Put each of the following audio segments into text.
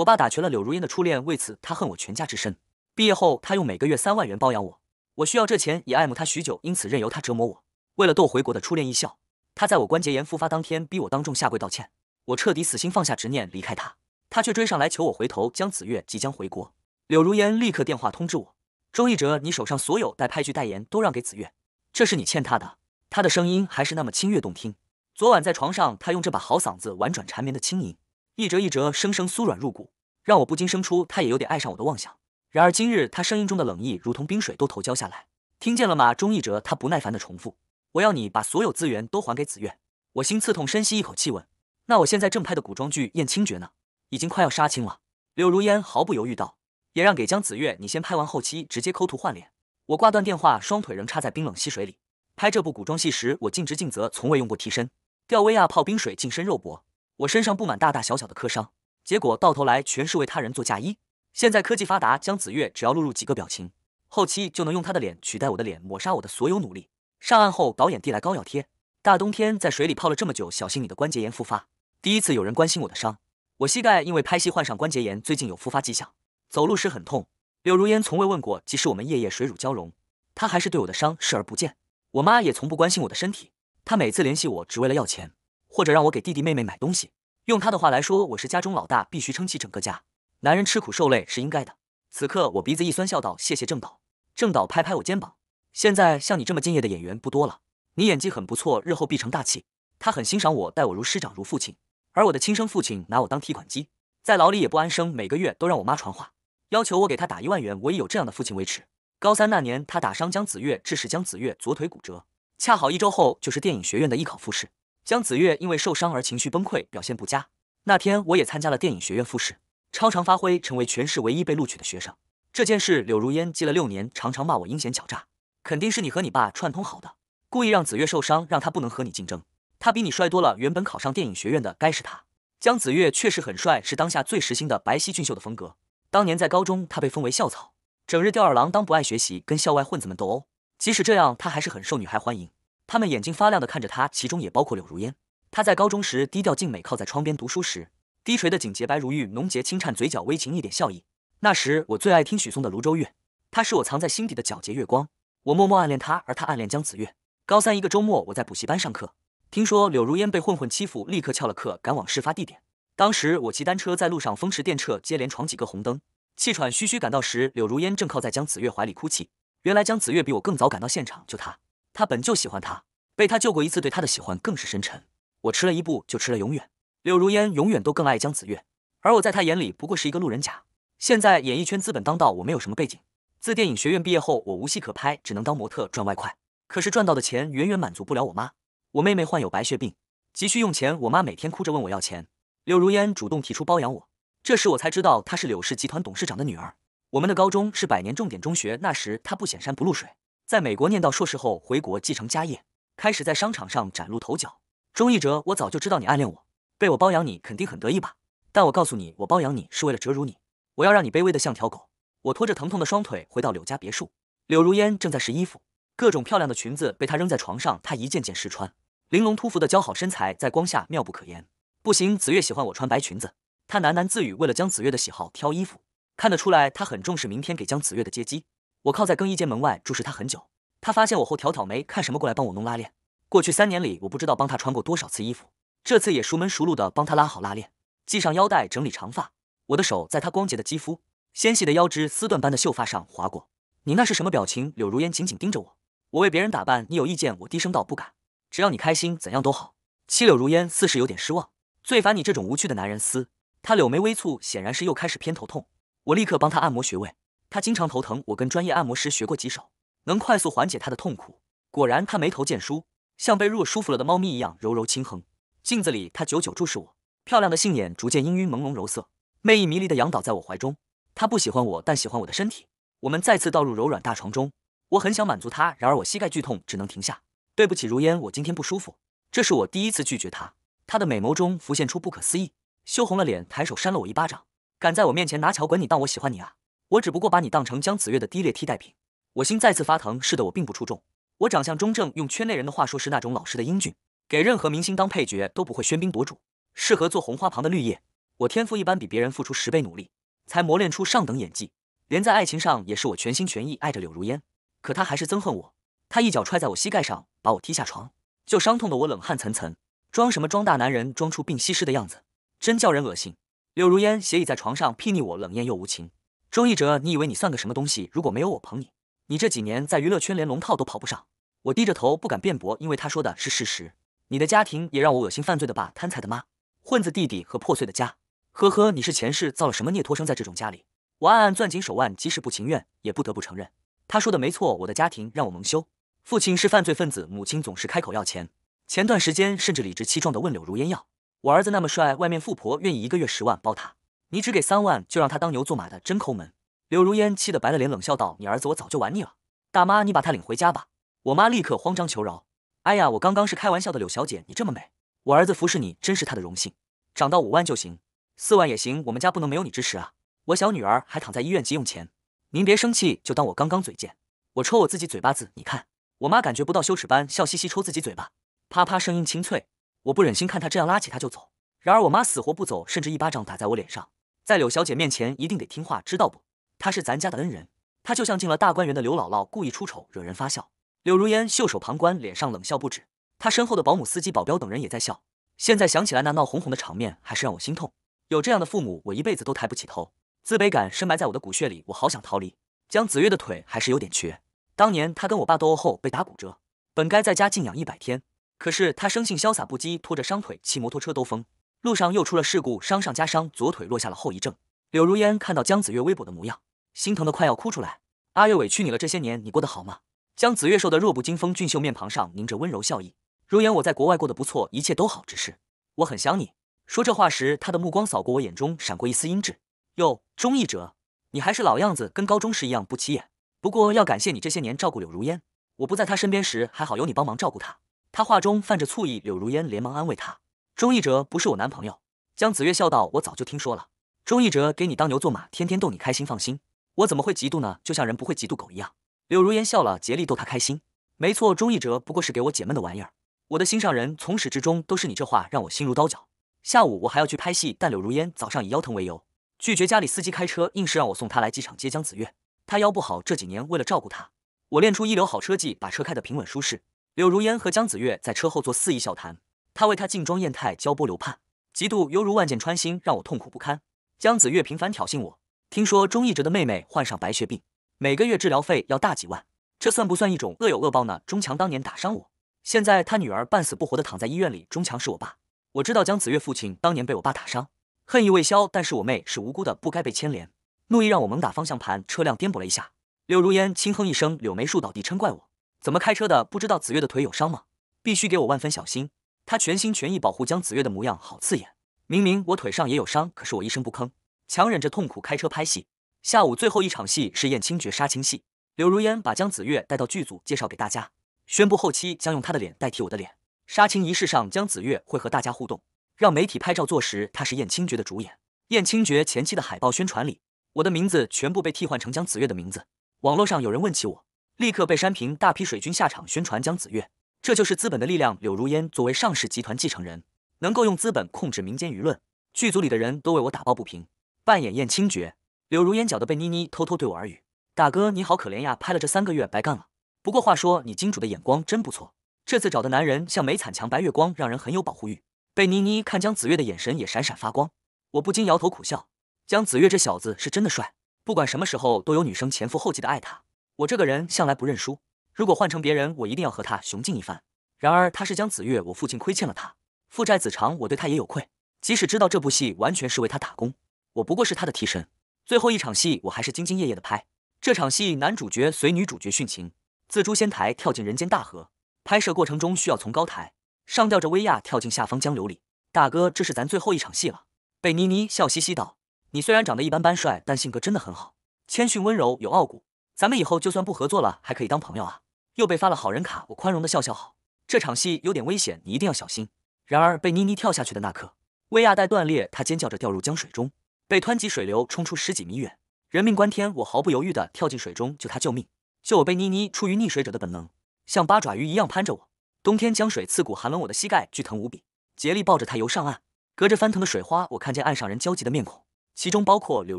我爸打瘸了柳如烟的初恋，为此他恨我全家之身。毕业后，他用每个月三万元包养我，我需要这钱也爱慕他许久，因此任由他折磨我。为了逗回国的初恋一笑，他在我关节炎复发当天逼我当众下跪道歉。我彻底死心放下执念，离开他，他却追上来求我回头。江子月即将回国，柳如烟立刻电话通知我：周亦哲，你手上所有待拍剧代言都让给子月，这是你欠他的。他的声音还是那么清越动听，昨晚在床上，他用这把好嗓子婉转缠绵的轻吟。一折一折，生生酥软入骨，让我不禁生出他也有点爱上我的妄想。然而今日他声音中的冷意，如同冰水都头浇下来。听见了吗？钟一哲他不耐烦地重复。我要你把所有资源都还给紫月。我心刺痛，深吸一口气问：“那我现在正拍的古装剧《燕清绝》呢？已经快要杀青了。”柳如烟毫不犹豫道：“也让给江紫月，你先拍完后期，直接抠图换脸。”我挂断电话，双腿仍插在冰冷溪水里。拍这部古装戏时，我尽职尽责，从未用过替身。吊威亚，泡冰水，近身肉搏。我身上布满大大小小的磕伤，结果到头来全是为他人做嫁衣。现在科技发达，江子月只要录入几个表情，后期就能用他的脸取代我的脸，抹杀我的所有努力。上岸后，导演递来膏药贴。大冬天在水里泡了这么久，小心你的关节炎复发。第一次有人关心我的伤，我膝盖因为拍戏患上关节炎，最近有复发迹象，走路时很痛。柳如烟从未问过，即使我们夜夜水乳交融，她还是对我的伤视而不见。我妈也从不关心我的身体，她每次联系我只为了要钱。或者让我给弟弟妹妹买东西。用他的话来说，我是家中老大，必须撑起整个家。男人吃苦受累是应该的。此刻我鼻子一酸，笑道：“谢谢郑导。”郑导拍拍我肩膀：“现在像你这么敬业的演员不多了。你演技很不错，日后必成大器。”他很欣赏我，待我如师长如父亲。而我的亲生父亲拿我当提款机，在牢里也不安生，每个月都让我妈传话，要求我给他打一万元。我也有这样的父亲为耻。高三那年，他打伤江子月，致使江子月左腿骨折。恰好一周后就是电影学院的艺考复试。江子月因为受伤而情绪崩溃，表现不佳。那天我也参加了电影学院复试，超常发挥，成为全市唯一被录取的学生。这件事，柳如烟记了六年，常常骂我阴险狡诈，肯定是你和你爸串通好的，故意让子月受伤，让他不能和你竞争。他比你帅多了，原本考上电影学院的该是他。江子月确实很帅，是当下最时兴的白皙俊秀的风格。当年在高中，他被封为校草，整日吊儿郎当，不爱学习，跟校外混子们斗殴。即使这样，他还是很受女孩欢迎。他们眼睛发亮的看着他，其中也包括柳如烟。她在高中时低调静美，靠在窗边读书时，低垂的颈洁白如玉，浓睫轻颤，嘴角微噙一点笑意。那时我最爱听许嵩的《庐州月》，他是我藏在心底的皎洁月光，我默默暗恋他，而他暗恋江子月。高三一个周末，我在补习班上课，听说柳如烟被混混欺负，立刻翘了课，赶往事发地点。当时我骑单车在路上风驰电掣，接连闯几个红灯，气喘吁吁赶到时，柳如烟正靠在江子月怀里哭泣。原来江子月比我更早赶到现场救他。他本就喜欢她，被他救过一次，对她的喜欢更是深沉。我迟了一步，就迟了永远。柳如烟永远都更爱江子月，而我在他眼里不过是一个路人甲。现在演艺圈资本当道，我没有什么背景。自电影学院毕业后，我无戏可拍，只能当模特赚外快。可是赚到的钱远远满足不了我妈。我妹妹患有白血病，急需用钱。我妈每天哭着问我要钱。柳如烟主动提出包养我，这时我才知道她是柳氏集团董事长的女儿。我们的高中是百年重点中学，那时她不显山不露水。在美国念到硕士后回国继承家业，开始在商场上崭露头角。钟义哲，我早就知道你暗恋我，被我包养你肯定很得意吧？但我告诉你，我包养你是为了折辱你，我要让你卑微的像条狗。我拖着疼痛的双腿回到柳家别墅，柳如烟正在试衣服，各种漂亮的裙子被她扔在床上，她一件件试穿，玲珑突腹的姣好身材在光下妙不可言。不行，紫月喜欢我穿白裙子，她喃喃自语，为了江紫月的喜好挑衣服，看得出来她很重视明天给江紫月的接机。我靠在更衣间门外注视他很久，他发现我后挑挑眉，看什么过来帮我弄拉链。过去三年里，我不知道帮他穿过多少次衣服，这次也熟门熟路的帮他拉好拉链，系上腰带，整理长发。我的手在他光洁的肌肤、纤细的腰肢、丝缎般的秀发上划过。你那是什么表情？柳如烟紧紧盯着我。我为别人打扮，你有意见？我低声道，不敢。只要你开心，怎样都好。七柳如烟似是有点失望，最烦你这种无趣的男人。思，他柳眉微蹙，显然是又开始偏头痛。我立刻帮他按摩穴位。他经常头疼，我跟专业按摩师学过几手，能快速缓解他的痛苦。果然，他眉头渐舒，像被褥舒服了的猫咪一样柔柔轻哼。镜子里，他久久注视我，漂亮的杏眼逐渐氤氲朦胧柔色，魅意迷离的仰倒在我怀中。他不喜欢我，但喜欢我的身体。我们再次倒入柔软大床中，我很想满足他，然而我膝盖剧痛，只能停下。对不起，如烟，我今天不舒服。这是我第一次拒绝他。他的美眸中浮现出不可思议，羞红了脸，抬手扇了我一巴掌。敢在我面前拿巧滚，你当我喜欢你啊？我只不过把你当成江子月的低劣替代品，我心再次发疼。是的，我并不出众，我长相中正，用圈内人的话说，是那种老实的英俊，给任何明星当配角都不会喧宾夺主，适合做红花旁的绿叶。我天赋一般，比别人付出十倍努力才磨练出上等演技，连在爱情上也是我全心全意爱着柳如烟，可他还是憎恨我。他一脚踹在我膝盖上，把我踢下床，就伤痛的我冷汗涔涔，装什么装大男人，装出病西施的样子，真叫人恶心。柳如烟斜倚在床上睥睨我，冷艳又无情。钟意哲，你以为你算个什么东西？如果没有我捧你，你这几年在娱乐圈连龙套都跑不上。我低着头不敢辩驳，因为他说的是事实。你的家庭也让我恶心：犯罪的爸，贪财的妈，混子弟弟和破碎的家。呵呵，你是前世造了什么孽，托生在这种家里？我暗暗攥紧手腕，即使不情愿，也不得不承认，他说的没错。我的家庭让我蒙羞，父亲是犯罪分子，母亲总是开口要钱。前段时间甚至理直气壮地问柳如烟要，我儿子那么帅，外面富婆愿意一个月十万包他。你只给三万就让他当牛做马的，真抠门！柳如烟气得白了脸，冷笑道：“你儿子我早就玩腻了，大妈，你把他领回家吧。”我妈立刻慌张求饶：“哎呀，我刚刚是开玩笑的，柳小姐，你这么美，我儿子服侍你真是他的荣幸。涨到五万就行，四万也行，我们家不能没有你支持啊！我小女儿还躺在医院急用钱，您别生气，就当我刚刚嘴贱，我抽我自己嘴巴子，你看。”我妈感觉不到羞耻般笑嘻嘻抽自己嘴巴，啪啪声音清脆。我不忍心看她这样，拉起她就走。然而我妈死活不走，甚至一巴掌打在我脸上。在柳小姐面前一定得听话，知道不？她是咱家的恩人，她就像进了大观园的刘姥姥，故意出丑惹人发笑。柳如烟袖手旁观，脸上冷笑不止。她身后的保姆、司机、保镖等人也在笑。现在想起来那闹哄哄的场面，还是让我心痛。有这样的父母，我一辈子都抬不起头，自卑感深埋在我的骨血里。我好想逃离。江子月的腿还是有点瘸，当年她跟我爸斗殴后被打骨折，本该在家静养一百天，可是她生性潇洒不羁，拖着伤腿骑摩托车兜风。路上又出了事故，伤上加伤，左腿落下了后遗症。柳如烟看到江子月微薄的模样，心疼的快要哭出来。阿月委屈你了，这些年你过得好吗？江子月瘦的弱不禁风，俊秀面庞上凝着温柔笑意。如烟，我在国外过得不错，一切都好，只是我很想你。说这话时，他的目光扫过我，眼中闪过一丝阴鸷。哟，钟义者，你还是老样子，跟高中时一样不起眼。不过要感谢你这些年照顾柳如烟，我不在她身边时还好，有你帮忙照顾她。他话中泛着醋意，柳如烟连忙安慰他。钟义哲不是我男朋友，江子月笑道：“我早就听说了，钟义哲给你当牛做马，天天逗你开心，放心，我怎么会嫉妒呢？就像人不会嫉妒狗一样。”柳如烟笑了，竭力逗他开心。没错，钟义哲不过是给我解闷的玩意儿，我的心上人从始至终都是你。这话让我心如刀绞。下午我还要去拍戏，但柳如烟早上以腰疼为由拒绝家里司机开车，硬是让我送她来机场接江子月。她腰不好，这几年为了照顾她，我练出一流好车技，把车开得平稳舒适。柳如烟和江子月在车后座肆意笑谈。他为她净妆艳态，娇波流盼，嫉妒犹如万箭穿心，让我痛苦不堪。江子月频繁挑衅我。听说钟义哲的妹妹患上白血病，每个月治疗费要大几万，这算不算一种恶有恶报呢？钟强当年打伤我，现在他女儿半死不活的躺在医院里。钟强是我爸，我知道江子月父亲当年被我爸打伤，恨意未消，但是我妹是无辜的，不该被牵连。怒意让我猛打方向盘，车辆颠簸了一下。柳如烟轻哼一声，柳眉竖倒地嗔怪我：怎么开车的？不知道子月的腿有伤吗？必须给我万分小心。他全心全意保护江紫月的模样好刺眼。明明我腿上也有伤，可是我一声不吭，强忍着痛苦开车拍戏。下午最后一场戏是燕青绝杀青戏，柳如烟把江紫月带到剧组，介绍给大家，宣布后期将用她的脸代替我的脸。杀青仪式上，江紫月会和大家互动，让媒体拍照做实她是燕青绝的主演。燕青绝前期的海报宣传里，我的名字全部被替换成江紫月的名字。网络上有人问起我，立刻被删评，大批水军下场宣传江紫月。这就是资本的力量。柳如烟作为上市集团继承人，能够用资本控制民间舆论。剧组里的人都为我打抱不平。扮演燕青觉，柳如烟搅的贝妮妮偷偷对我耳语：“大哥你好可怜呀，拍了这三个月白干了。”不过话说，你金主的眼光真不错，这次找的男人像梅惨强、白月光，让人很有保护欲。贝妮妮看江子月的眼神也闪闪发光，我不禁摇头苦笑。江子月这小子是真的帅，不管什么时候都有女生前赴后继的爱他。我这个人向来不认输。如果换成别人，我一定要和他雄竞一番。然而他是江子月，我父亲亏欠了他，父债子偿，我对他也有愧。即使知道这部戏完全是为他打工，我不过是他的替身。最后一场戏，我还是兢兢业业的拍。这场戏男主角随女主角殉情，自诛仙台跳进人间大河。拍摄过程中需要从高台上吊着薇娅跳进下方江流里。大哥，这是咱最后一场戏了，贝妮妮笑嘻嘻道：“你虽然长得一般般帅，但性格真的很好，谦逊温柔有傲骨。咱们以后就算不合作了，还可以当朋友啊。”又被发了好人卡，我宽容的笑笑。好，这场戏有点危险，你一定要小心。然而被妮妮跳下去的那刻，威亚带断裂，她尖叫着掉入江水中，被湍急水流冲出十几米远，人命关天，我毫不犹豫的跳进水中救她救命。就我被妮妮出于溺水者的本能，像八爪鱼一样攀着我。冬天江水刺骨寒冷，我的膝盖剧疼无比，竭力抱着她游上岸。隔着翻腾的水花，我看见岸上人焦急的面孔，其中包括柳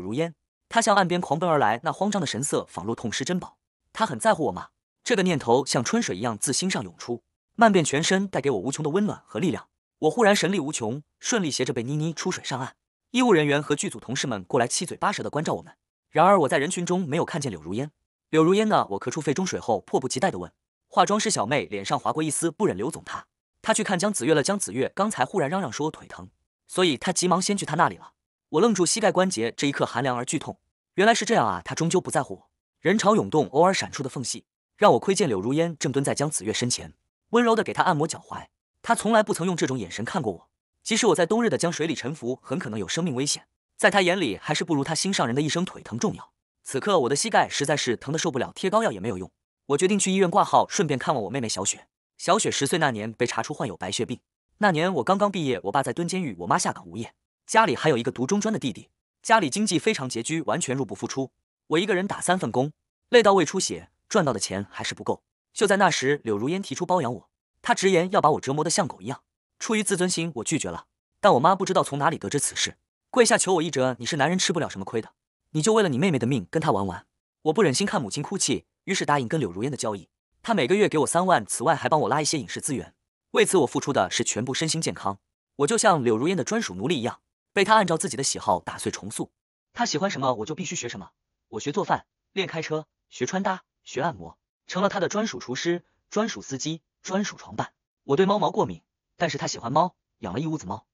如烟，她向岸边狂奔而来，那慌张的神色仿若痛失珍宝。她很在乎我吗？这个念头像春水一样自心上涌出，漫遍全身，带给我无穷的温暖和力量。我忽然神力无穷，顺利携着贝妮妮出水上岸。医务人员和剧组同事们过来七嘴八舌地关照我们。然而我在人群中没有看见柳如烟。柳如烟呢？我咳出肺中水后，迫不及待地问化妆师小妹：“脸上划过一丝不忍。”刘总他他去看江子月了。江子月刚才忽然嚷嚷说腿疼，所以他急忙先去他那里了。我愣住，膝盖关节这一刻寒凉而剧痛。原来是这样啊！他终究不在乎我。人潮涌动，偶尔闪出的缝隙。让我窥见柳如烟正蹲在江子月身前，温柔地给她按摩脚踝。她从来不曾用这种眼神看过我。即使我在冬日的江水里沉浮，很可能有生命危险，在她眼里还是不如她心上人的一声腿疼重要。此刻我的膝盖实在是疼得受不了，贴膏药也没有用。我决定去医院挂号，顺便看望我妹妹小雪。小雪十岁那年被查出患有白血病。那年我刚刚毕业，我爸在蹲监狱，我妈下岗无业，家里还有一个读中专的弟弟，家里经济非常拮据，完全入不敷出。我一个人打三份工，累到胃出血。赚到的钱还是不够。就在那时，柳如烟提出包养我，她直言要把我折磨得像狗一样。出于自尊心，我拒绝了。但我妈不知道从哪里得知此事，跪下求我一折。你是男人，吃不了什么亏的，你就为了你妹妹的命跟她玩玩。我不忍心看母亲哭泣，于是答应跟柳如烟的交易。她每个月给我三万，此外还帮我拉一些影视资源。为此，我付出的是全部身心健康。我就像柳如烟的专属奴隶一样，被她按照自己的喜好打碎重塑。她喜欢什么，我就必须学什么。我学做饭，练开车，学穿搭。学按摩，成了他的专属厨师、专属司机、专属床伴。我对猫毛过敏，但是他喜欢猫，养了一屋子猫。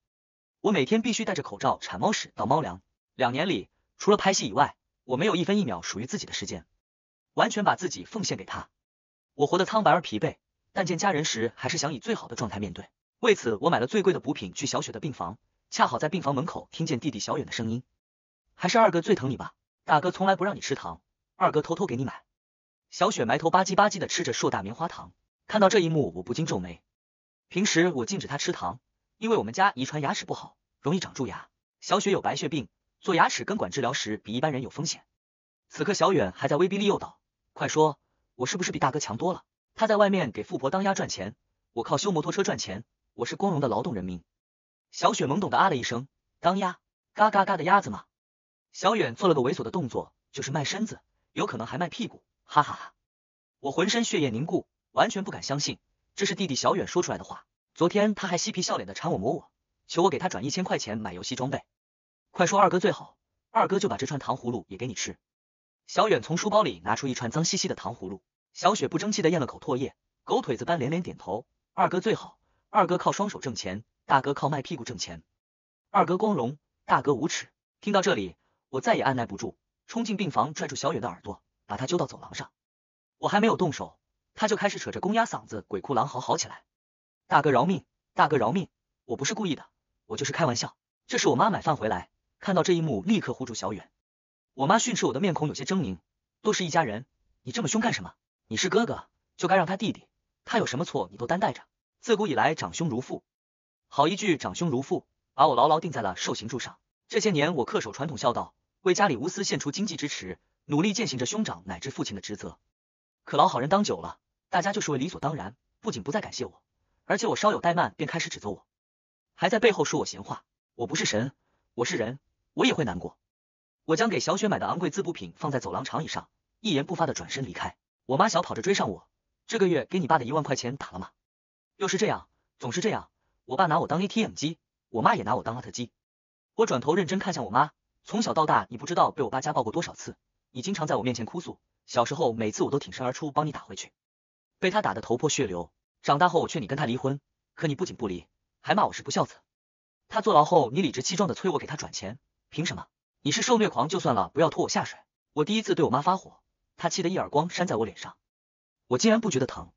我每天必须戴着口罩铲猫屎倒猫粮。两年里，除了拍戏以外，我没有一分一秒属于自己的时间，完全把自己奉献给他。我活得苍白而疲惫，但见家人时还是想以最好的状态面对。为此，我买了最贵的补品去小雪的病房，恰好在病房门口听见弟弟小远的声音。还是二哥最疼你吧，大哥从来不让你吃糖，二哥偷偷给你买。小雪埋头吧唧吧唧的吃着硕大棉花糖，看到这一幕，我不禁皱眉。平时我禁止他吃糖，因为我们家遗传牙齿不好，容易长蛀牙。小雪有白血病，做牙齿根管治疗时比一般人有风险。此刻小远还在威逼利诱道：“快说，我是不是比大哥强多了？他在外面给富婆当鸭赚钱，我靠修摩托车赚钱，我是光荣的劳动人民。”小雪懵懂的啊了一声，当鸭，嘎嘎嘎的鸭子吗？小远做了个猥琐的动作，就是卖身子，有可能还卖屁股。哈哈哈，我浑身血液凝固，完全不敢相信这是弟弟小远说出来的话。昨天他还嬉皮笑脸的缠我、磨我，求我给他转一千块钱买游戏装备。快说二哥最好，二哥就把这串糖葫芦也给你吃。小远从书包里拿出一串脏兮兮的糖葫芦，小雪不争气的咽了口唾液，狗腿子般连连点头。二哥最好，二哥靠双手挣钱，大哥靠卖屁股挣钱，二哥光荣，大哥无耻。听到这里，我再也按耐不住，冲进病房拽住小远的耳朵。把他揪到走廊上，我还没有动手，他就开始扯着公鸭嗓子鬼哭狼嚎嚎起来。大哥饶命，大哥饶命，我不是故意的，我就是开玩笑。这是我妈买饭回来，看到这一幕，立刻护住小远。我妈训斥我的面孔有些狰狞，都是一家人，你这么凶干什么？你是哥哥，就该让他弟弟，他有什么错你都担待着。自古以来，长兄如父，好一句长兄如父，把我牢牢钉在了受刑柱上。这些年，我恪守传统孝道，为家里无私献出经济支持。努力践行着兄长乃至父亲的职责，可老好人当久了，大家就是为理所当然，不仅不再感谢我，而且我稍有怠慢便开始指责我，还在背后说我闲话。我不是神，我是人，我也会难过。我将给小雪买的昂贵滋补品放在走廊长椅上，一言不发的转身离开。我妈小跑着追上我，这个月给你爸的一万块钱打了吗？又是这样，总是这样，我爸拿我当 ATM 机，我妈也拿我当阿特机。我转头认真看向我妈，从小到大，你不知道被我爸家暴过多少次。你经常在我面前哭诉，小时候每次我都挺身而出帮你打回去，被他打得头破血流。长大后我劝你跟他离婚，可你不仅不离，还骂我是不孝子。他坐牢后，你理直气壮的催我给他转钱，凭什么？你是受虐狂就算了，不要拖我下水。我第一次对我妈发火，她气得一耳光扇在我脸上，我竟然不觉得疼，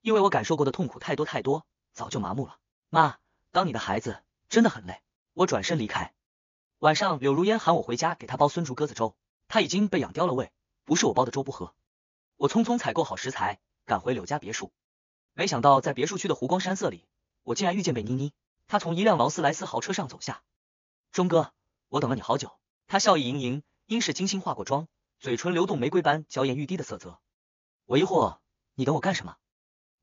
因为我感受过的痛苦太多太多，早就麻木了。妈，当你的孩子真的很累。我转身离开。晚上，柳如烟喊我回家给她煲酸竹鸽子粥。他已经被养刁了胃，不是我煲的粥不合。我匆匆采购好食材，赶回柳家别墅。没想到在别墅区的湖光山色里，我竟然遇见贝妮妮。她从一辆劳斯莱斯豪车上走下。钟哥，我等了你好久。她笑意盈盈，应是精心化过妆，嘴唇流动玫瑰般娇艳欲滴的色泽。我疑惑，你等我干什么？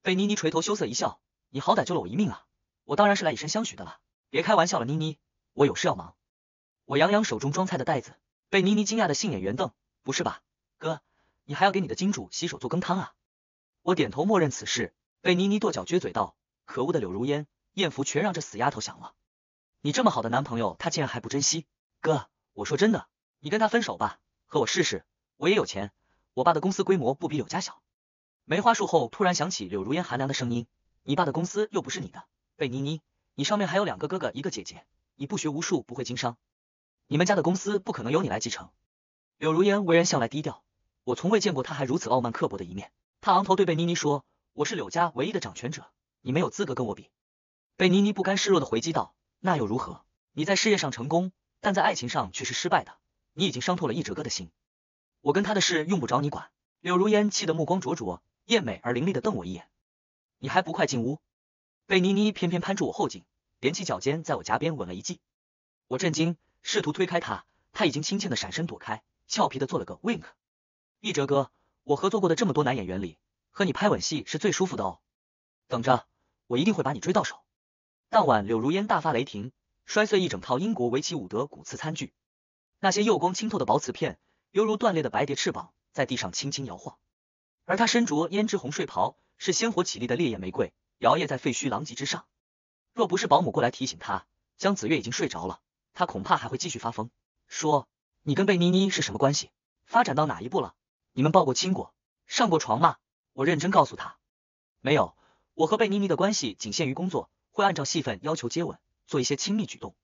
贝妮妮垂头羞涩一笑，你好歹救了我一命啊，我当然是来以身相许的了。别开玩笑了，妮妮，我有事要忙。我扬扬手中装菜的袋子。被妮妮惊讶的杏眼圆瞪，不是吧，哥，你还要给你的金主洗手做羹汤啊？我点头默认此事，被妮妮跺脚撅嘴道，可恶的柳如烟，艳福全让这死丫头享了。你这么好的男朋友，她竟然还不珍惜。哥，我说真的，你跟她分手吧，和我试试，我也有钱，我爸的公司规模不比柳家小。梅花树后突然响起柳如烟寒凉的声音，你爸的公司又不是你的，贝妮妮，你上面还有两个哥哥，一个姐姐，你不学无术，不会经商。你们家的公司不可能由你来继承。柳如烟为人向来低调，我从未见过她还如此傲慢刻薄的一面。她昂头对贝妮妮说：“我是柳家唯一的掌权者，你没有资格跟我比。”贝妮妮不甘示弱的回击道：“那又如何？你在事业上成功，但在爱情上却是失败的。你已经伤透了一哲哥的心。我跟他的事用不着你管。”柳如烟气得目光灼灼，艳美而凌厉的瞪我一眼：“你还不快进屋？”贝妮妮偏偏攀住我后颈，踮起脚尖在我颊边吻了一记。我震惊。试图推开他，他已经亲切的闪身躲开，俏皮的做了个 wink。一哲哥，我合作过的这么多男演员里，和你拍吻戏是最舒服的哦。等着，我一定会把你追到手。当晚，柳如烟大发雷霆，摔碎一整套英国维奇伍德骨瓷餐具。那些釉光清透的薄瓷片，犹如断裂的白蝶翅膀，在地上轻轻摇晃。而她身着胭脂红睡袍，是鲜活起立的烈焰玫瑰，摇曳在废墟狼藉之上。若不是保姆过来提醒她，江子月已经睡着了。他恐怕还会继续发疯，说你跟贝妮妮是什么关系？发展到哪一步了？你们抱过亲过，上过床吗？我认真告诉他，没有，我和贝妮妮的关系仅限于工作，会按照戏份要求接吻，做一些亲密举动，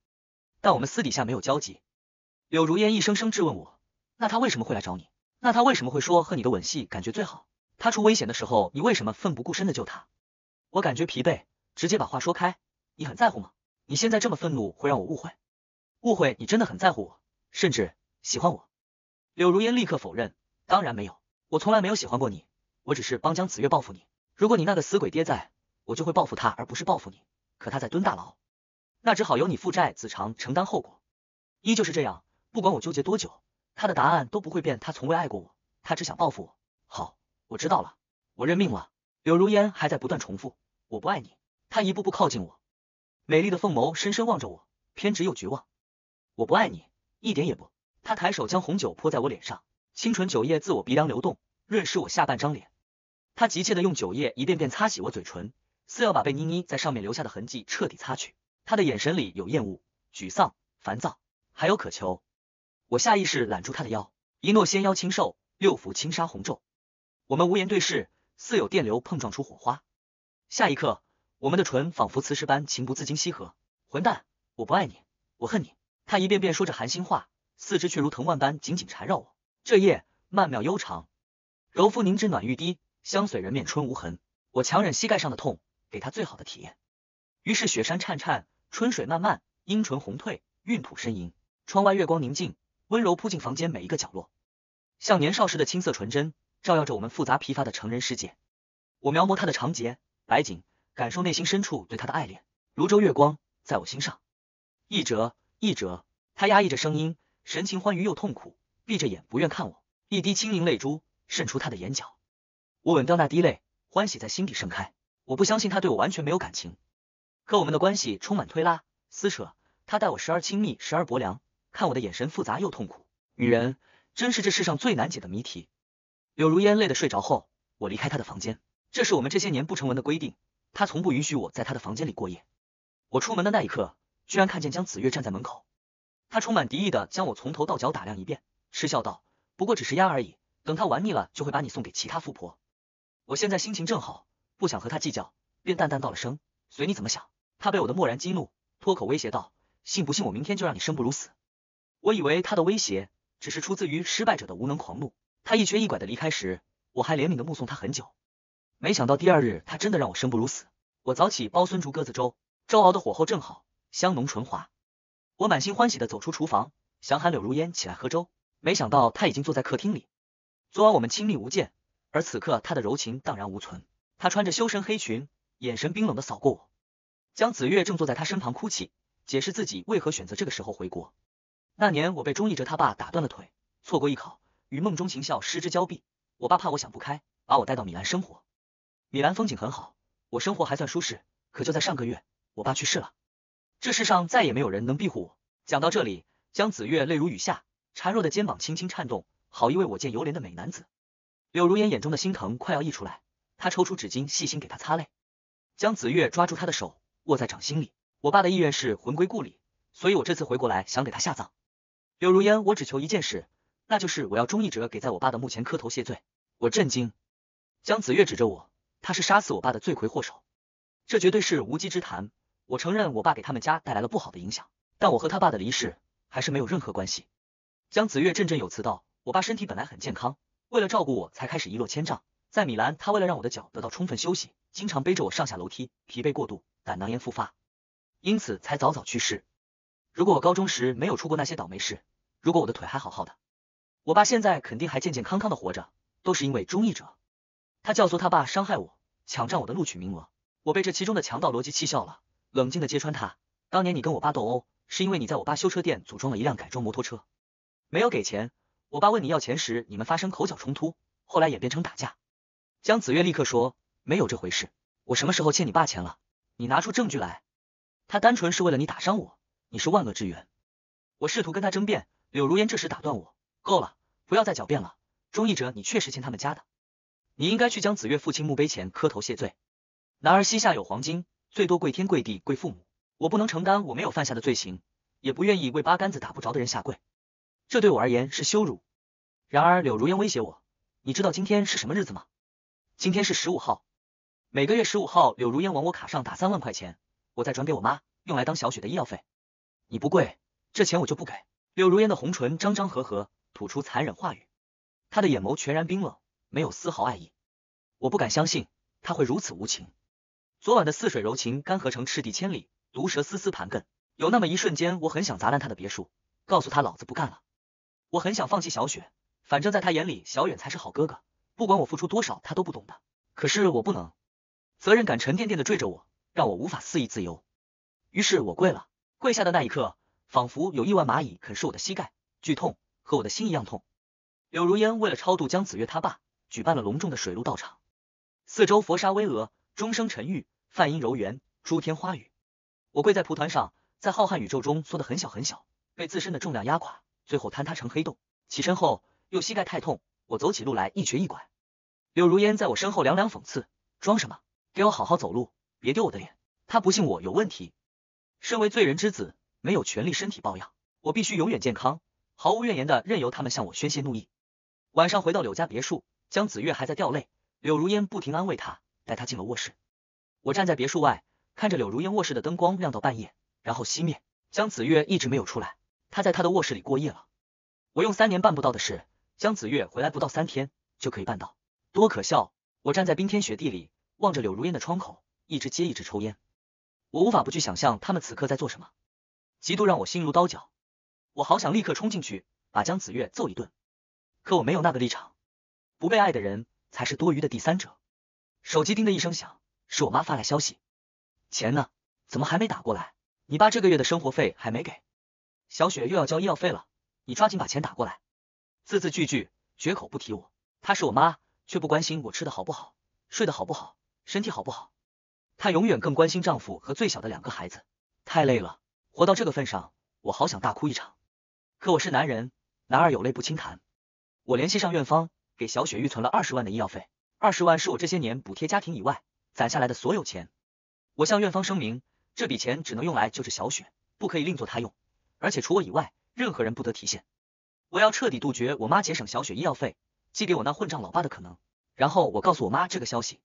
但我们私底下没有交集。柳如烟一声声质问我，那他为什么会来找你？那他为什么会说和你的吻戏感觉最好？他出危险的时候，你为什么奋不顾身的救他？我感觉疲惫，直接把话说开，你很在乎吗？你现在这么愤怒，会让我误会。误会，你真的很在乎我，甚至喜欢我。柳如烟立刻否认，当然没有，我从来没有喜欢过你，我只是帮江子月报复你。如果你那个死鬼爹在，我就会报复他，而不是报复你。可他在蹲大牢，那只好由你父债子偿，承担后果。依旧是这样，不管我纠结多久，他的答案都不会变，他从未爱过我，他只想报复我。好，我知道了，我认命了。柳如烟还在不断重复，我不爱你。他一步步靠近我，美丽的凤眸深深望着我，偏执又绝望。我不爱你，一点也不。他抬手将红酒泼在我脸上，清纯酒液自我鼻梁流动，润湿我下半张脸。他急切的用酒液一遍遍擦洗我嘴唇，似要把被妮妮在上面留下的痕迹彻底擦去。他的眼神里有厌恶、沮丧、烦躁，还有渴求。我下意识揽住他的腰，一诺纤腰轻瘦，六福轻纱红皱。我们无言对视，似有电流碰撞出火花。下一刻，我们的唇仿佛磁石般情不自禁吸合。混蛋，我不爱你，我恨你。他一遍遍说着寒心话，四肢却如藤蔓般紧紧缠绕我。这夜曼妙悠长，柔肤凝脂暖欲滴，香随人面春无痕。我强忍膝盖上的痛，给他最好的体验。于是雪山颤颤，春水漫漫，樱唇红褪，孕吐呻吟。窗外月光宁静温柔，扑进房间每一个角落，像年少时的青涩纯真，照耀着我们复杂疲乏的成人世界。我描摹他的长睫白颈，感受内心深处对他的爱恋。泸州月光在我心上，一折。一折，他压抑着声音，神情欢愉又痛苦，闭着眼不愿看我，一滴轻盈泪珠渗出他的眼角。我吻掉那滴泪，欢喜在心底盛开。我不相信他对我完全没有感情，可我们的关系充满推拉撕扯，他待我时而亲密，时而薄凉，看我的眼神复杂又痛苦。女人真是这世上最难解的谜题。柳如烟累得睡着后，我离开他的房间，这是我们这些年不成文的规定，他从不允许我在他的房间里过夜。我出门的那一刻。居然看见江子月站在门口，他充满敌意的将我从头到脚打量一遍，嗤笑道：“不过只是鸭而已，等他玩腻了，就会把你送给其他富婆。”我现在心情正好，不想和他计较，便淡淡道了声：“随你怎么想。”他被我的漠然激怒，脱口威胁道：“信不信我明天就让你生不如死？”我以为他的威胁只是出自于失败者的无能狂怒，他一瘸一拐的离开时，我还怜悯的目送他很久。没想到第二日，他真的让我生不如死。我早起煲孙竹鸽子粥，粥熬的火候正好。香浓醇滑，我满心欢喜的走出厨房，想喊柳如烟起来喝粥，没想到她已经坐在客厅里。昨晚我们亲密无间，而此刻她的柔情荡然无存。她穿着修身黑裙，眼神冰冷的扫过我。江子月正坐在他身旁哭泣，解释自己为何选择这个时候回国。那年我被钟义哲他爸打断了腿，错过艺考，与梦中情校失之交臂。我爸怕我想不开，把我带到米兰生活。米兰风景很好，我生活还算舒适。可就在上个月，我爸去世了。这世上再也没有人能庇护我。讲到这里，江子月泪如雨下，孱弱的肩膀轻轻颤动。好一位我见犹怜的美男子，柳如烟眼中的心疼快要溢出来。她抽出纸巾，细心给他擦泪。江子月抓住他的手，握在掌心里。我爸的意愿是魂归故里，所以我这次回过来想给他下葬。柳如烟，我只求一件事，那就是我要忠义者给在我爸的墓前磕头谢罪。我震惊，江子月指着我，他是杀死我爸的罪魁祸首，这绝对是无稽之谈。我承认我爸给他们家带来了不好的影响，但我和他爸的离世还是没有任何关系。江子月振振有词道：“我爸身体本来很健康，为了照顾我才开始一落千丈。在米兰，他为了让我的脚得到充分休息，经常背着我上下楼梯，疲惫过度，胆囊炎复发，因此才早早去世。如果我高中时没有出过那些倒霉事，如果我的腿还好好的，我爸现在肯定还健健康康的活着。都是因为中意者，他教唆他爸伤害我，抢占我的录取名额，我被这其中的强盗逻辑气笑了。”冷静的揭穿他，当年你跟我爸斗殴，是因为你在我爸修车店组装了一辆改装摩托车，没有给钱。我爸问你要钱时，你们发生口角冲突，后来演变成打架。江子月立刻说，没有这回事，我什么时候欠你爸钱了？你拿出证据来。他单纯是为了你打伤我，你是万恶之源。我试图跟他争辩，柳如烟这时打断我，够了，不要再狡辩了。钟义哲，你确实欠他们家的，你应该去江子月父亲墓碑前磕头谢罪。男儿膝下有黄金。最多跪天跪地跪父母，我不能承担我没有犯下的罪行，也不愿意为八竿子打不着的人下跪，这对我而言是羞辱。然而柳如烟威胁我，你知道今天是什么日子吗？今天是十五号，每个月十五号柳如烟往我卡上打三万块钱，我再转给我妈，用来当小雪的医药费。你不跪，这钱我就不给。柳如烟的红唇张张合合，吐出残忍话语，她的眼眸全然冰冷，没有丝毫爱意。我不敢相信他会如此无情。昨晚的似水柔情干涸成赤地千里，毒蛇丝丝盘根。有那么一瞬间，我很想砸烂他的别墅，告诉他老子不干了。我很想放弃小雪，反正在他眼里，小远才是好哥哥。不管我付出多少，他都不懂的。可是我不能，责任感沉甸甸的坠着我，让我无法肆意自由。于是我跪了，跪下的那一刻，仿佛有亿万蚂蚁啃噬我的膝盖，剧痛和我的心一样痛。柳如烟为了超度江子月他爸，举办了隆重的水陆道场，四周佛沙巍峨，钟声沉郁。梵音柔圆，诸天花语。我跪在蒲团上，在浩瀚宇宙中缩得很小很小，被自身的重量压垮，最后坍塌成黑洞。起身后，又膝盖太痛，我走起路来一瘸一拐。柳如烟在我身后凉凉讽刺：“装什么？给我好好走路，别丢我的脸。”他不信我有问题。身为罪人之子，没有权利身体抱恙，我必须永远健康，毫无怨言的任由他们向我宣泄怒意。晚上回到柳家别墅，江子月还在掉泪，柳如烟不停安慰他，带他进了卧室。我站在别墅外，看着柳如烟卧室的灯光亮到半夜，然后熄灭。江子月一直没有出来，他在他的卧室里过夜了。我用三年办不到的事，江子月回来不到三天就可以办到，多可笑！我站在冰天雪地里，望着柳如烟的窗口，一支接一支抽烟。我无法不去想象他们此刻在做什么，极度让我心如刀绞。我好想立刻冲进去把江子月揍一顿，可我没有那个立场。不被爱的人才是多余的第三者。手机叮的一声响。是我妈发来消息，钱呢？怎么还没打过来？你爸这个月的生活费还没给，小雪又要交医药费了，你抓紧把钱打过来。字字句句，绝口不提我。她是我妈，却不关心我吃的好不好，睡的好不好，身体好不好。她永远更关心丈夫和最小的两个孩子。太累了，活到这个份上，我好想大哭一场。可我是男人，男儿有泪不轻弹。我联系上院方，给小雪预存了二十万的医药费。二十万是我这些年补贴家庭以外。攒下来的所有钱，我向院方声明，这笔钱只能用来救治小雪，不可以另作他用，而且除我以外，任何人不得提现。我要彻底杜绝我妈节省小雪医药费寄给我那混账老爸的可能。然后我告诉我妈这个消息。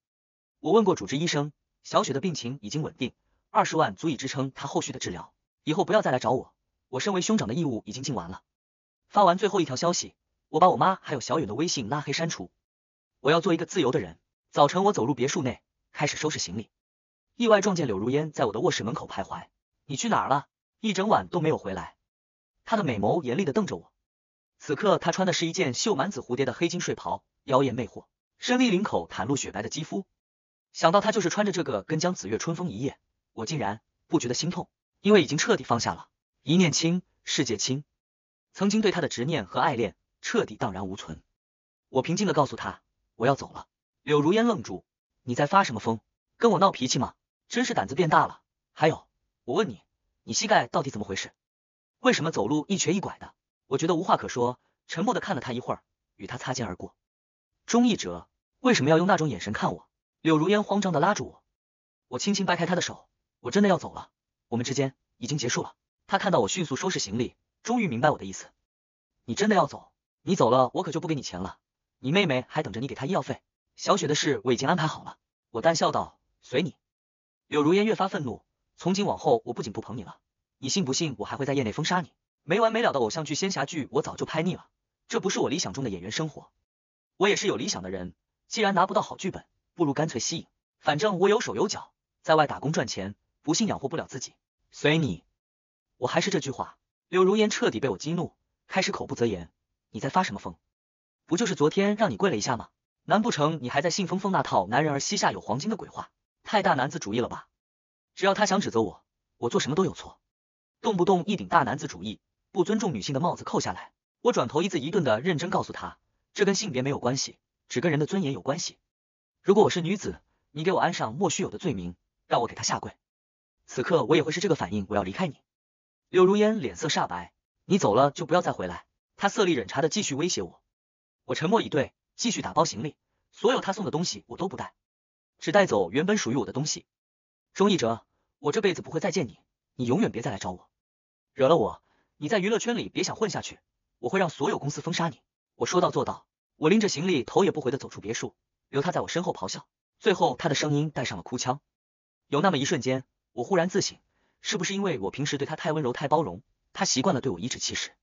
我问过主治医生，小雪的病情已经稳定，二十万足以支撑她后续的治疗。以后不要再来找我，我身为兄长的义务已经尽完了。发完最后一条消息，我把我妈还有小雨的微信拉黑删除。我要做一个自由的人。早晨，我走入别墅内。开始收拾行李，意外撞见柳如烟在我的卧室门口徘徊。你去哪儿了？一整晚都没有回来。她的美眸严厉的瞪着我。此刻她穿的是一件绣满紫蝴蝶的黑金睡袍，妖艳魅惑，深 V 领口袒露雪白的肌肤。想到她就是穿着这个跟江紫月春风一夜，我竟然不觉得心痛，因为已经彻底放下了。一念清，世界清。曾经对她的执念和爱恋彻底荡然无存。我平静的告诉她，我要走了。柳如烟愣住。你在发什么疯？跟我闹脾气吗？真是胆子变大了。还有，我问你，你膝盖到底怎么回事？为什么走路一瘸一拐的？我觉得无话可说，沉默的看了他一会儿，与他擦肩而过。钟义哲，为什么要用那种眼神看我？柳如烟慌张的拉住我，我轻轻掰开他的手，我真的要走了，我们之间已经结束了。他看到我迅速收拾行李，终于明白我的意思。你真的要走？你走了，我可就不给你钱了。你妹妹还等着你给她医药费。小雪的事我已经安排好了，我淡笑道：“随你。”柳如烟越发愤怒，从今往后我不仅不捧你了，你信不信我还会在业内封杀你？没完没了的偶像剧、仙侠剧，我早就拍腻了，这不是我理想中的演员生活。我也是有理想的人，既然拿不到好剧本，不如干脆息影，反正我有手有脚，在外打工赚钱，不信养活不了自己。随你，我还是这句话。柳如烟彻底被我激怒，开始口不择言：“你在发什么疯？不就是昨天让你跪了一下吗？”难不成你还在信封封那套男人儿膝下有黄金的鬼话？太大男子主义了吧！只要他想指责我，我做什么都有错，动不动一顶大男子主义、不尊重女性的帽子扣下来。我转头一字一顿的认真告诉他，这跟性别没有关系，只跟人的尊严有关系。如果我是女子，你给我安上莫须有的罪名，让我给他下跪，此刻我也会是这个反应。我要离开你。柳如烟脸色煞白，你走了就不要再回来。他色厉忍茶的继续威胁我，我沉默以对。继续打包行李，所有他送的东西我都不带，只带走原本属于我的东西。钟义哲，我这辈子不会再见你，你永远别再来找我。惹了我，你在娱乐圈里别想混下去，我会让所有公司封杀你。我说到做到。我拎着行李，头也不回的走出别墅，留他在我身后咆哮。最后，他的声音带上了哭腔。有那么一瞬间，我忽然自省，是不是因为我平时对他太温柔太包容，他习惯了对我颐指气使，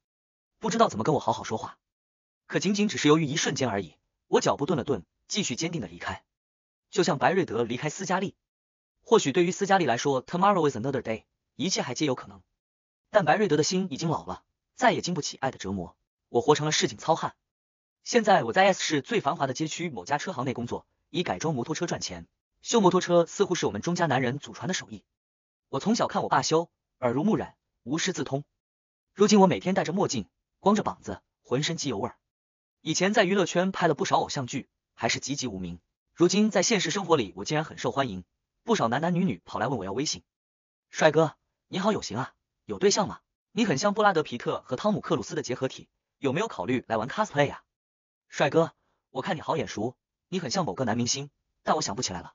不知道怎么跟我好好说话。可仅仅只是由于一瞬间而已。我脚步顿了顿，继续坚定的离开，就像白瑞德离开斯嘉丽。或许对于斯嘉丽来说，tomorrow is another day，一切还皆有可能。但白瑞德的心已经老了，再也经不起爱的折磨。我活成了市井糙汉。现在我在 S 市最繁华的街区某家车行内工作，以改装摩托车赚钱。修摩托车似乎是我们钟家男人祖传的手艺，我从小看我爸修，耳濡目染，无师自通。如今我每天戴着墨镜，光着膀子，浑身机油味。以前在娱乐圈拍了不少偶像剧，还是籍籍无名。如今在现实生活里，我竟然很受欢迎，不少男男女女跑来问我要微信。帅哥，你好有型啊，有对象吗？你很像布拉德皮特和汤姆克鲁斯的结合体，有没有考虑来玩 cosplay 呀？帅哥，我看你好眼熟，你很像某个男明星，但我想不起来了。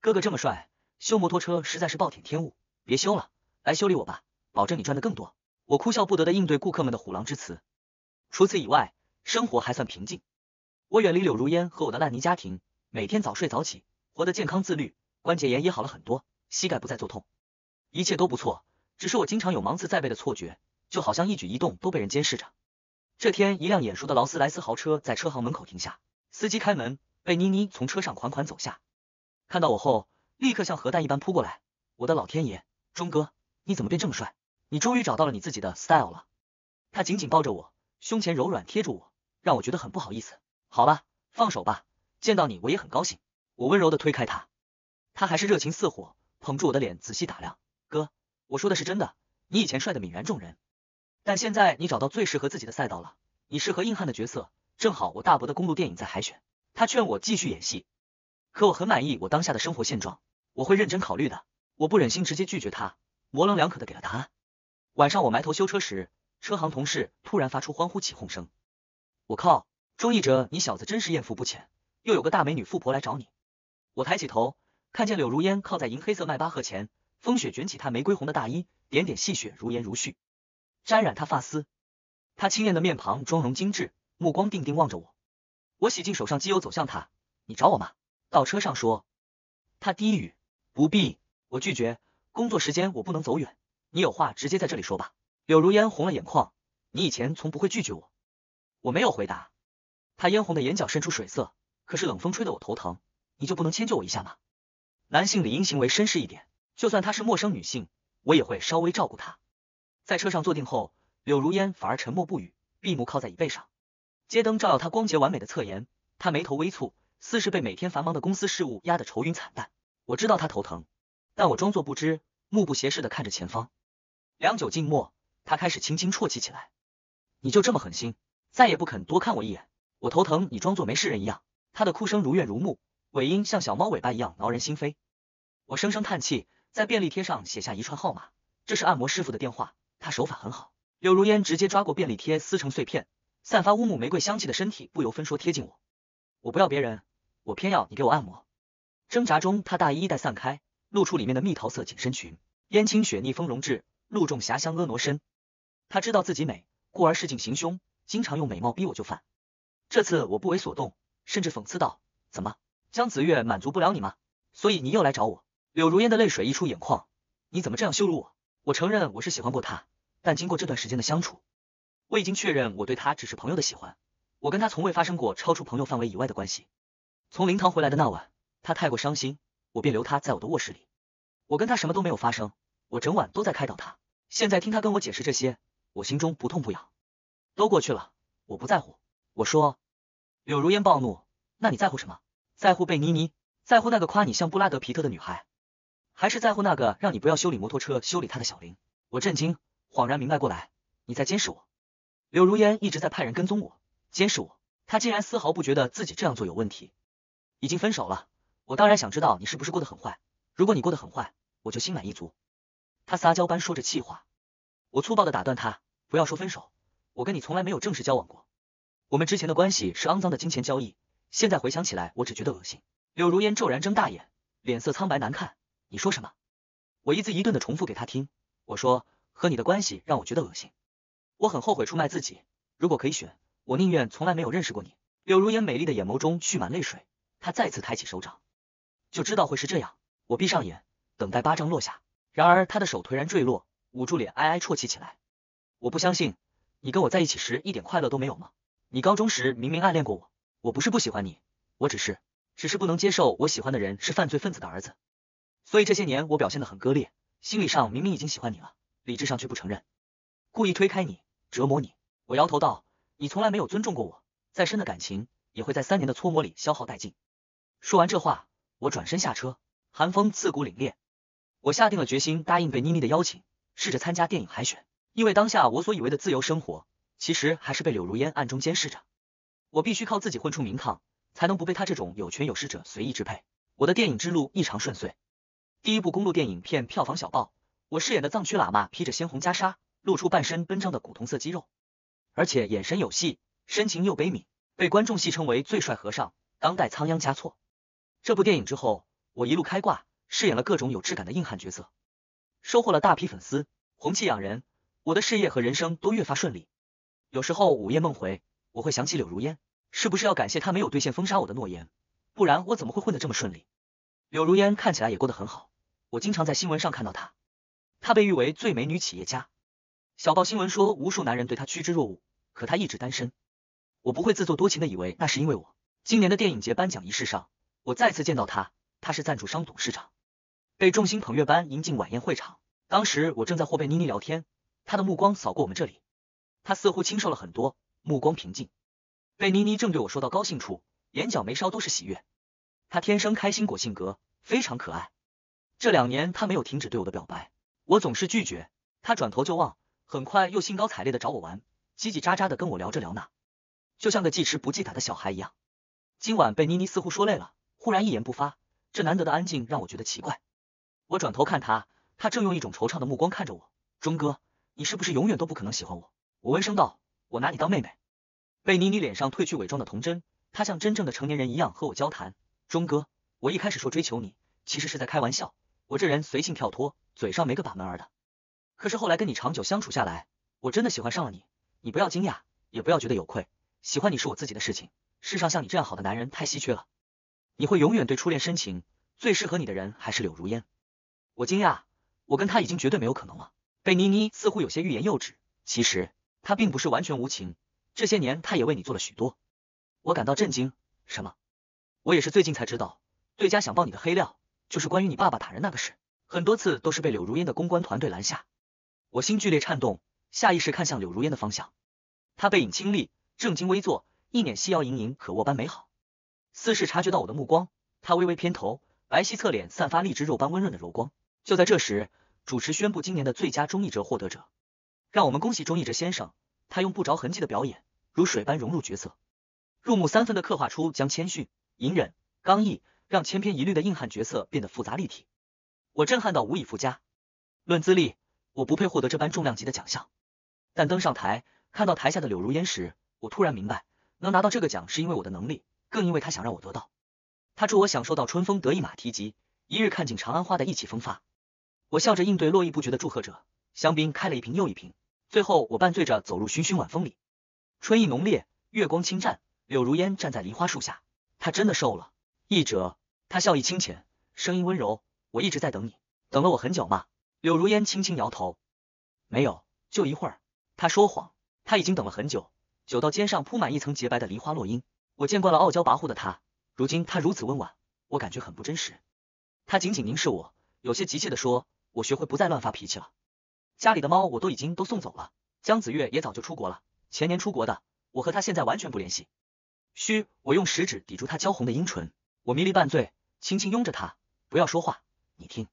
哥哥这么帅，修摩托车实在是暴殄天物，别修了，来修理我吧，保证你赚的更多。我哭笑不得的应对顾客们的虎狼之词。除此以外。生活还算平静，我远离柳如烟和我的烂泥家庭，每天早睡早起，活得健康自律，关节炎也好了很多，膝盖不再作痛，一切都不错。只是我经常有芒刺在背的错觉，就好像一举一动都被人监视着。这天，一辆眼熟的劳斯莱斯豪车在车行门口停下，司机开门，贝妮妮从车上款款走下，看到我后，立刻像核弹一般扑过来。我的老天爷，钟哥，你怎么变这么帅？你终于找到了你自己的 style 了。他紧紧抱着我，胸前柔软贴住我。让我觉得很不好意思。好吧，放手吧。见到你我也很高兴。我温柔的推开他，他还是热情似火，捧住我的脸仔细打量。哥，我说的是真的，你以前帅的泯然众人，但现在你找到最适合自己的赛道了。你适合硬汉的角色，正好我大伯的公路电影在海选，他劝我继续演戏，可我很满意我当下的生活现状，我会认真考虑的。我不忍心直接拒绝他，模棱两可的给了答案。晚上我埋头修车时，车行同事突然发出欢呼起哄声。我靠，钟义哲，你小子真是艳福不浅，又有个大美女富婆来找你。我抬起头，看见柳如烟靠在银黑色迈巴赫前，风雪卷起她玫瑰红的大衣，点点细雪如烟如絮，沾染她发丝。她清艳的面庞，妆容精致，目光定定望着我。我洗净手上机油，走向她。你找我吗？到车上说。她低语，不必。我拒绝，工作时间我不能走远，你有话直接在这里说吧。柳如烟红了眼眶，你以前从不会拒绝我。我没有回答，他嫣红的眼角渗出水色，可是冷风吹得我头疼，你就不能迁就我一下吗？男性理应行为绅士一点，就算她是陌生女性，我也会稍微照顾她。在车上坐定后，柳如烟反而沉默不语，闭目靠在椅背上，街灯照耀她光洁完美的侧颜，她眉头微蹙，似是被每天繁忙的公司事务压得愁云惨淡。我知道她头疼，但我装作不知，目不斜视的看着前方。良久静默，她开始轻轻啜泣起来，你就这么狠心？再也不肯多看我一眼，我头疼，你装作没事人一样。他的哭声如怨如慕，尾音像小猫尾巴一样挠人心扉。我声声叹气，在便利贴上写下一串号码，这是按摩师傅的电话。他手法很好。柳如烟直接抓过便利贴撕成碎片，散发乌木玫瑰香气的身体不由分说贴近我。我不要别人，我偏要你给我按摩。挣扎中，他大衣衣带散开，露出里面的蜜桃色紧身裙。烟清雪逆风容质，露重霞香婀娜身。他知道自己美，故而市井行凶。经常用美貌逼我就范，这次我不为所动，甚至讽刺道：“怎么，江子月满足不了你吗？所以你又来找我？”柳如烟的泪水溢出眼眶，你怎么这样羞辱我？我承认我是喜欢过他，但经过这段时间的相处，我已经确认我对他只是朋友的喜欢，我跟他从未发生过超出朋友范围以外的关系。从灵堂回来的那晚，他太过伤心，我便留他在我的卧室里，我跟他什么都没有发生，我整晚都在开导他。现在听他跟我解释这些，我心中不痛不痒。都过去了，我不在乎。我说，柳如烟暴怒。那你在乎什么？在乎贝妮妮？在乎那个夸你像布拉德皮特的女孩？还是在乎那个让你不要修理摩托车、修理他的小林？我震惊，恍然明白过来，你在监视我。柳如烟一直在派人跟踪我，监视我。她竟然丝毫不觉得自己这样做有问题。已经分手了，我当然想知道你是不是过得很坏。如果你过得很坏，我就心满意足。她撒娇般说着气话，我粗暴的打断她，不要说分手。我跟你从来没有正式交往过，我们之前的关系是肮脏的金钱交易。现在回想起来，我只觉得恶心。柳如烟骤然睁大眼，脸色苍白难看。你说什么？我一字一顿的重复给他听。我说和你的关系让我觉得恶心，我很后悔出卖自己。如果可以选，我宁愿从来没有认识过你。柳如烟美丽的眼眸中蓄满泪水，她再次抬起手掌，就知道会是这样。我闭上眼，等待巴掌落下。然而她的手颓然坠落，捂住脸哀哀啜泣起来。我不相信。你跟我在一起时一点快乐都没有吗？你高中时明明暗恋过我，我不是不喜欢你，我只是，只是不能接受我喜欢的人是犯罪分子的儿子，所以这些年我表现得很割裂，心理上明明已经喜欢你了，理智上却不承认，故意推开你，折磨你。我摇头道，你从来没有尊重过我，再深的感情也会在三年的搓磨里消耗殆尽。说完这话，我转身下车，寒风刺骨凛冽，我下定了决心，答应被妮妮的邀请，试着参加电影海选。因为当下我所以为的自由生活，其实还是被柳如烟暗中监视着。我必须靠自己混出名堂，才能不被他这种有权有势者随意支配。我的电影之路异常顺遂，第一部公路电影片票房小爆，我饰演的藏区喇嘛披着鲜红袈裟，露出半身奔张的古铜色肌肉，而且眼神有戏，深情又悲悯，被观众戏称为“最帅和尚”当代仓央嘉措。这部电影之后，我一路开挂，饰演了各种有质感的硬汉角色，收获了大批粉丝，红气养人。我的事业和人生都越发顺利。有时候午夜梦回，我会想起柳如烟，是不是要感谢她没有兑现封杀我的诺言？不然我怎么会混得这么顺利？柳如烟看起来也过得很好，我经常在新闻上看到她。她被誉为最美女企业家，小报新闻说无数男人对她趋之若鹜，可她一直单身。我不会自作多情的以为那是因为我。今年的电影节颁奖仪式上，我再次见到她，她是赞助商董事长，被众星捧月般迎进晚宴会场。当时我正在和贝妮妮聊天。他的目光扫过我们这里，他似乎清瘦了很多，目光平静。贝妮妮正对我说到高兴处，眼角眉梢都是喜悦。他天生开心果性格，非常可爱。这两年他没有停止对我的表白，我总是拒绝，他转头就忘，很快又兴高采烈的找我玩，叽叽喳喳的跟我聊着聊那，就像个记吃不记打的小孩一样。今晚贝妮妮似乎说累了，忽然一言不发，这难得的安静让我觉得奇怪。我转头看他，他正用一种惆怅的目光看着我，钟哥。你是不是永远都不可能喜欢我？我温声道，我拿你当妹妹。贝妮妮脸上褪去伪装的童真，她像真正的成年人一样和我交谈。钟哥，我一开始说追求你，其实是在开玩笑。我这人随性跳脱，嘴上没个把门儿的。可是后来跟你长久相处下来，我真的喜欢上了你。你不要惊讶，也不要觉得有愧。喜欢你是我自己的事情。世上像你这样好的男人太稀缺了。你会永远对初恋深情。最适合你的人还是柳如烟。我惊讶，我跟他已经绝对没有可能了。贝妮妮似乎有些欲言又止，其实她并不是完全无情，这些年她也为你做了许多。我感到震惊，什么？我也是最近才知道，对家想爆你的黑料，就是关于你爸爸打人那个事，很多次都是被柳如烟的公关团队拦下。我心剧烈颤动，下意识看向柳如烟的方向，她背影清丽，正襟危坐，一脸夕腰盈盈可握般美好，似是察觉到我的目光，她微微偏头，白皙侧脸散发荔枝肉般温润的柔光。就在这时。主持宣布今年的最佳中艺者获得者，让我们恭喜钟意者先生。他用不着痕迹的表演，如水般融入角色，入木三分的刻画出将谦逊、隐忍、刚毅，让千篇一律的硬汉角色变得复杂立体。我震撼到无以复加。论资历，我不配获得这般重量级的奖项，但登上台看到台下的柳如烟时，我突然明白，能拿到这个奖是因为我的能力，更因为他想让我得到。他祝我享受到春风得意马蹄疾，一日看尽长安花的意气风发。我笑着应对络绎不绝的祝贺者，香槟开了一瓶又一瓶，最后我半醉着走入醺醺晚风里。春意浓烈，月光清湛，柳如烟站在梨花树下，她真的瘦了。译者，她笑意清浅，声音温柔，我一直在等你，等了我很久吗？柳如烟轻轻摇头，没有，就一会儿。他说谎，他已经等了很久，久到肩上铺满一层洁白的梨花落英。我见惯了傲娇跋扈的他，如今他如此温婉，我感觉很不真实。他紧紧凝视我，有些急切地说。我学会不再乱发脾气了，家里的猫我都已经都送走了，江子月也早就出国了，前年出国的，我和他现在完全不联系。嘘，我用食指抵住他娇红的樱唇，我迷离半醉，轻轻拥着他，不要说话，你听，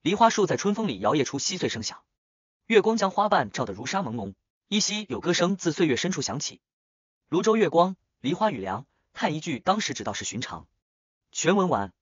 梨花树在春风里摇曳出稀碎声响，月光将花瓣照得如纱朦胧，依稀有歌声自岁月深处响起。泸州月光，梨花雨凉，叹一句当时只道是寻常。全文完。